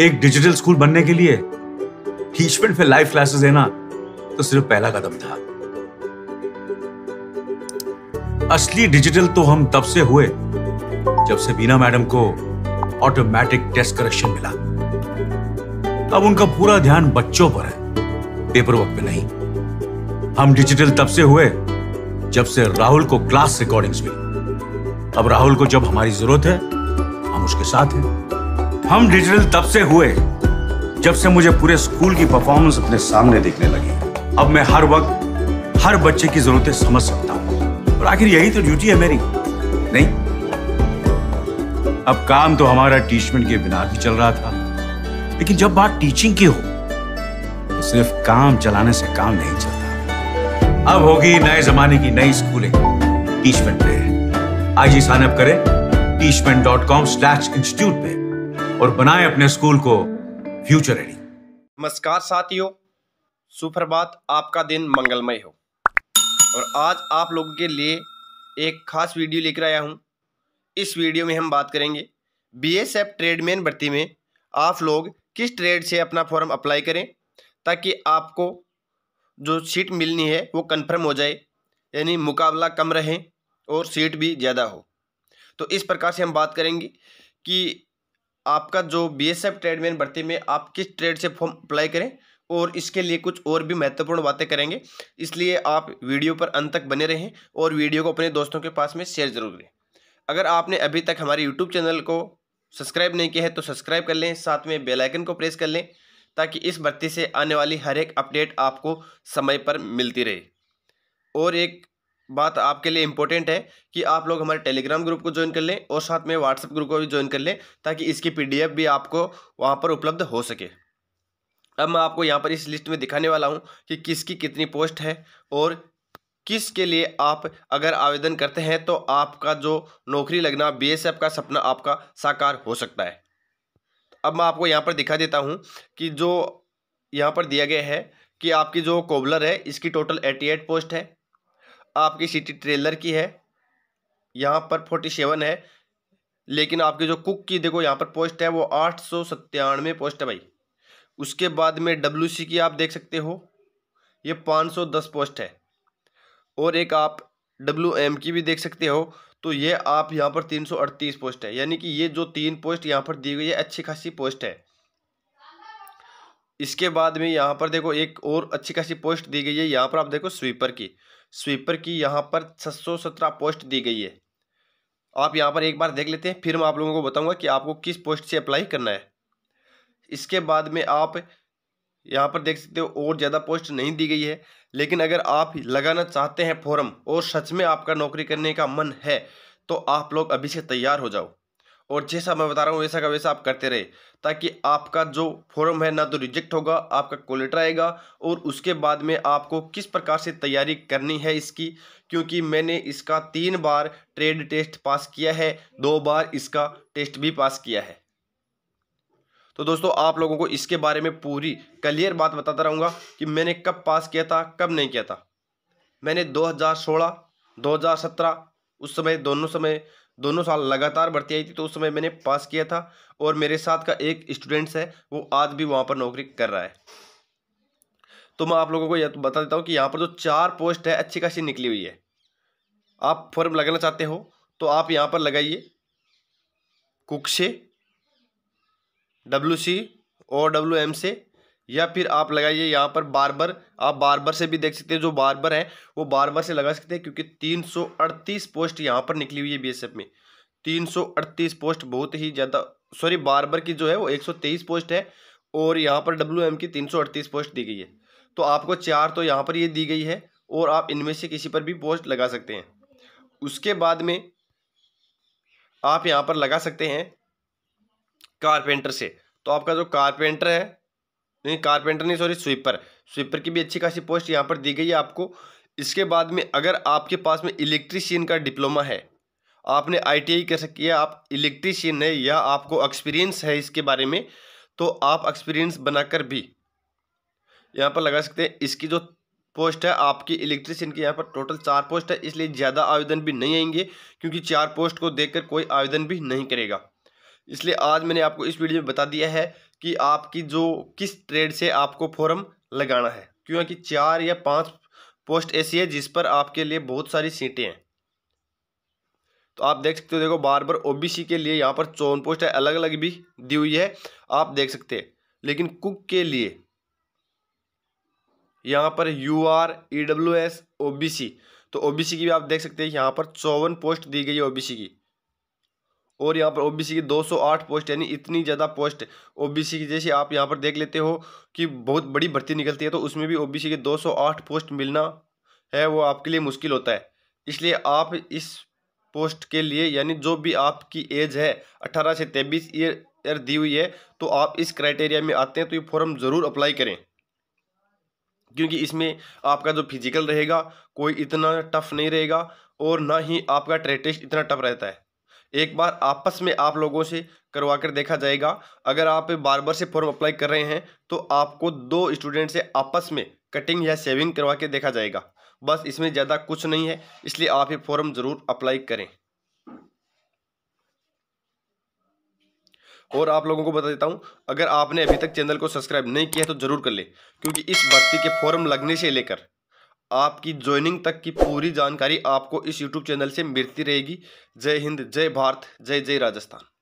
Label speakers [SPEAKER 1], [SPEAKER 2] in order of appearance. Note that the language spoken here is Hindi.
[SPEAKER 1] एक डिजिटल स्कूल बनने के लिए टीचमेंट फिर लाइव क्लासेस देना तो सिर्फ पहला कदम था असली डिजिटल तो हम तब से हुए जब से बीना मैडम को ऑटोमेटिक टेस्ट करेक्शन मिला अब उनका पूरा ध्यान बच्चों पर है पेपर वर्क पे नहीं हम डिजिटल तब से हुए जब से राहुल को क्लास रिकॉर्डिंग्स मिली अब राहुल को जब हमारी जरूरत है हम उसके साथ हैं हम डिजिटल तब से हुए जब से मुझे पूरे स्कूल की परफॉर्मेंस अपने सामने देखने लगी अब मैं हर वक्त हर बच्चे की जरूरतें समझ सकता हूं और आखिर यही तो ड्यूटी है मेरी नहीं अब काम तो हमारा टीचमेंट के बिना भी चल रहा था लेकिन जब बात टीचिंग की हो तो सिर्फ काम चलाने से काम नहीं चलता अब होगी नए जमाने की नई स्कूलिंग टीचमेंट पे आइए साइन अप करें Teachmint dot com slash institute पे और बनाए अपने स्कूल को फ्यूचर रेडी
[SPEAKER 2] नमस्कार साथियों सुप्रभात आपका दिन मंगलमय हो और आज आप लोगों के लिए एक खास वीडियो लेकर आया हूं इस वीडियो में हम बात करेंगे बीएसएफ ट्रेडमैन भर्ती में आप लोग किस ट्रेड से अपना फॉर्म अप्लाई करें ताकि आपको जो सीट मिलनी है वो कंफर्म हो जाए यानी मुकाबला कम रहे और सीट भी ज़्यादा हो तो इस प्रकार से हम बात करेंगे कि आपका जो बी एस एफ ट्रेडमैन भर्ती में आप किस ट्रेड से फॉर्म अप्लाई करें और इसके लिए कुछ और भी महत्वपूर्ण बातें करेंगे इसलिए आप वीडियो पर अंत तक बने रहें और वीडियो को अपने दोस्तों के पास में शेयर जरूर करें अगर आपने अभी तक हमारे यूट्यूब चैनल को सब्सक्राइब नहीं किया है तो सब्सक्राइब कर लें साथ में बेल आइकन को प्रेस कर लें ताकि इस भर्ती से आने वाली हर एक अपडेट आपको समय पर मिलती रहे और एक बात आपके लिए इंपॉर्टेंट है कि आप लोग हमारे टेलीग्राम ग्रुप को ज्वाइन कर लें और साथ में व्हाट्सएप ग्रुप को भी ज्वाइन कर लें ताकि इसकी पीडीएफ भी आपको वहाँ पर उपलब्ध हो सके अब मैं आपको यहाँ पर इस लिस्ट में दिखाने वाला हूँ कि किसकी कितनी पोस्ट है और किसके लिए आप अगर आवेदन करते हैं तो आपका जो नौकरी लगना एफ का सपना आपका साकार हो सकता है अब मैं आपको यहाँ पर दिखा देता हूँ कि जो यहाँ पर दिया गया है कि आपकी जो कोबलर है इसकी टोटल एटी एट पोस्ट है आपकी सिटी ट्रेलर की है यहाँ पर फोर्टी सेवन है लेकिन आपके जो कुक की देखो यहाँ पर पोस्ट है वो आठ सौ सत्तानवे पोस्ट है भाई उसके बाद में डब्ल्यू सी की आप देख सकते हो ये पाँच सौ दस पोस्ट है और एक आप डब्ल्यू एम की भी देख सकते हो तो ये आप यहाँ पर तीन सौ अड़तीस पोस्ट है यानी कि ये जो तीन पोस्ट यहाँ पर दी गई है अच्छी खासी पोस्ट है इसके बाद में यहाँ पर देखो एक और अच्छी खासी पोस्ट दी गई है यहाँ पर आप देखो स्वीपर की स्वीपर की यहाँ पर छः पोस्ट दी गई है आप यहाँ पर एक बार देख लेते हैं फिर मैं आप लोगों को बताऊँगा कि आपको किस पोस्ट से अप्लाई करना है इसके बाद में आप यहाँ पर देख सकते हो और ज़्यादा पोस्ट नहीं दी गई है लेकिन अगर आप लगाना चाहते हैं फॉर्म और सच में आपका नौकरी करने का मन है तो आप लोग अभी से तैयार हो जाओ और जैसा मैं बता रहा हूँ वैसा का वैसा आप करते रहे ताकि आपका जो फॉर्म है ना तो रिजेक्ट होगा आपका कोलेटर आएगा और उसके बाद में आपको किस प्रकार से तैयारी करनी है इसकी क्योंकि मैंने इसका तीन बार ट्रेड टेस्ट पास किया है दो बार इसका टेस्ट भी पास किया है तो दोस्तों आप लोगों को इसके बारे में पूरी क्लियर बात बताता रहूँगा कि मैंने कब पास किया था कब नहीं किया था मैंने दो हज़ार उस समय दोनों समय दोनों साल लगातार भर्ती आई थी तो उस समय मैंने पास किया था और मेरे साथ का एक स्टूडेंट्स है वो आज भी वहाँ पर नौकरी कर रहा है तो मैं आप लोगों को यह बता देता हूँ कि यहाँ पर जो चार पोस्ट है अच्छी खासी निकली हुई है आप फॉर्म लगाना चाहते हो तो आप यहाँ पर लगाइए कुक से डब्ल्यू सी और डब्ल्यू एम से या फिर आप लगाइए यहाँ पर बारबर आप बारबर से भी देख सकते हैं जो बारबर है वो बारबर से लगा सकते हैं क्योंकि 338 पोस्ट यहाँ पर निकली हुई है बीएसएफ में 338 पोस्ट बहुत ही ज़्यादा सॉरी बारबर की जो है वो 123 पोस्ट है और यहाँ पर डब्ल्यू की 338 पोस्ट दी गई है तो आपको चार तो यहाँ पर ये यह दी गई है और आप इनमें से किसी पर भी पोस्ट लगा सकते हैं उसके बाद में आप यहाँ पर लगा सकते हैं कारपेंटर से तो आपका जो कारपेंटर है नहीं कारपेंटर नहीं सॉरी स्वीपर स्वीपर की भी अच्छी खासी पोस्ट यहाँ पर दी गई है आपको इसके बाद में अगर आपके पास में इलेक्ट्रीशियन का डिप्लोमा है आपने आईटीआई कर सकी है आप इलेक्ट्रीशियन है या आपको एक्सपीरियंस है इसके बारे में तो आप एक्सपीरियंस बनाकर भी यहाँ पर लगा सकते हैं इसकी जो पोस्ट है आपकी इलेक्ट्रीशियन की यहाँ पर टोटल चार पोस्ट है इसलिए ज़्यादा आवेदन भी नहीं आएंगे क्योंकि चार पोस्ट को देख कोई आवेदन भी नहीं करेगा इसलिए आज मैंने आपको इस वीडियो में बता दिया है कि आपकी जो किस ट्रेड से आपको फॉर्म लगाना है क्योंकि चार या पांच पोस्ट ऐसी है जिस पर आपके लिए बहुत सारी सीटें हैं तो आप देख सकते हो देखो बार बार ओबीसी के लिए यहाँ पर चौन पोस्ट है अलग अलग भी दी हुई है आप देख सकते हैं लेकिन कुक के लिए यहाँ पर U R E W S O B C तो ओ बी सी की भी आप देख सकते हैं यहाँ पर चौवन पोस्ट दी गई है ओ बी सी की और यहाँ पर ओबीसी की 208 पोस्ट यानी इतनी ज़्यादा पोस्ट ओबीसी की जैसे आप यहाँ पर देख लेते हो कि बहुत बड़ी भर्ती निकलती है तो उसमें भी ओबीसी की 208 पोस्ट मिलना है वो आपके लिए मुश्किल होता है इसलिए आप इस पोस्ट के लिए यानी जो भी आपकी एज है अट्ठारह से तेईस ईयर ईयर दी हुई है तो आप इस क्राइटेरिया में आते हैं तो ये फॉर्म ज़रूर अप्लाई करें क्योंकि इसमें आपका जो फिजिकल रहेगा कोई इतना टफ नहीं रहेगा और ना ही आपका ट्रेड टेस्ट इतना टफ रहता है एक बार आपस में आप लोगों से करवा कर देखा जाएगा अगर आप बार बार से फॉर्म अप्लाई कर रहे हैं तो आपको दो स्टूडेंट से आपस में कटिंग या सेविंग करवा के देखा जाएगा बस इसमें ज़्यादा कुछ नहीं है इसलिए आप ये फॉर्म ज़रूर अप्लाई करें और आप लोगों को बता देता हूं अगर आपने अभी तक चैनल को सब्सक्राइब नहीं किया तो ज़रूर कर ले क्योंकि इस भर्ती के फॉर्म लगने से लेकर आपकी ज्वाइनिंग तक की पूरी जानकारी आपको इस यूट्यूब चैनल से मिलती रहेगी जय हिंद जय भारत जय जय राजस्थान